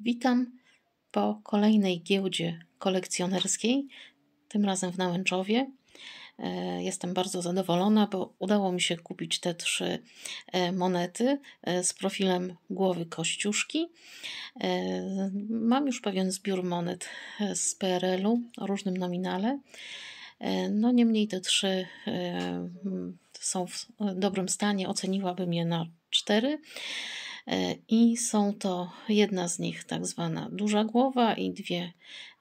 Witam po kolejnej giełdzie kolekcjonerskiej, tym razem w Nałęczowie. E, jestem bardzo zadowolona, bo udało mi się kupić te trzy e, monety e, z profilem głowy kościuszki. Mam już pewien zbiór monet z PRL-u o różnym nominale. No niemniej te trzy są w dobrym stanie, oceniłabym je na cztery. E, i są to jedna z nich, tak zwana duża głowa, i dwie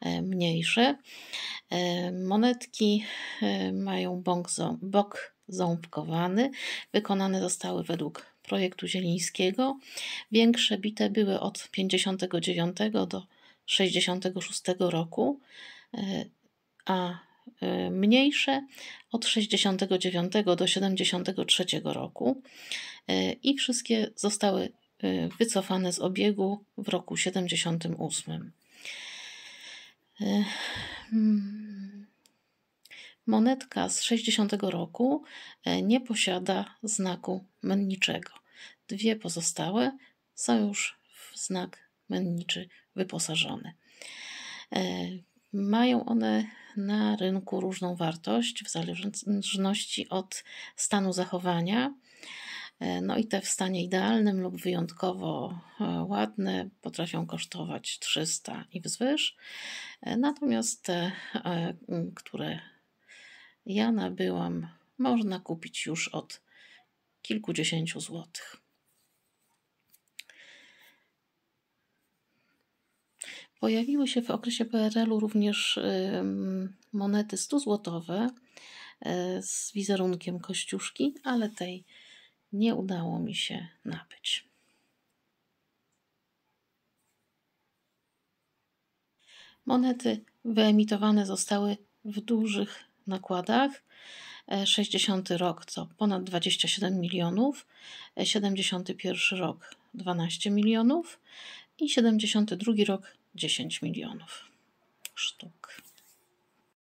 e, mniejsze. E, monetki mają bok, ząb, bok ząbkowany, wykonane zostały według projektu Zielińskiego. Większe bite były od 59 do 66 roku, a mniejsze od 69 do 73 roku i wszystkie zostały Y, wycofane z obiegu w roku 78. Y, hmm, monetka z 60 roku y, nie posiada znaku menniczego. Dwie pozostałe są już w znak menniczy wyposażone. Mają one na rynku różną wartość w zależności od stanu zachowania. E, no i te w stanie idealnym lub wyjątkowo e, ładne potrafią kosztować 300 i wzwyż. E, natomiast te, które ja nabyłam, można kupić już od kilkudziesięciu złotych. Pojawiły się w okresie PRL-u również monety 100-złotowe z wizerunkiem kościuszki, ale tej nie udało mi się nabyć. Monety wyemitowane zostały w dużych nakładach. 60 e, rok to ponad 27 milionów, 71 e, rok 12 milionów i 72 rok 10 milionów sztuk.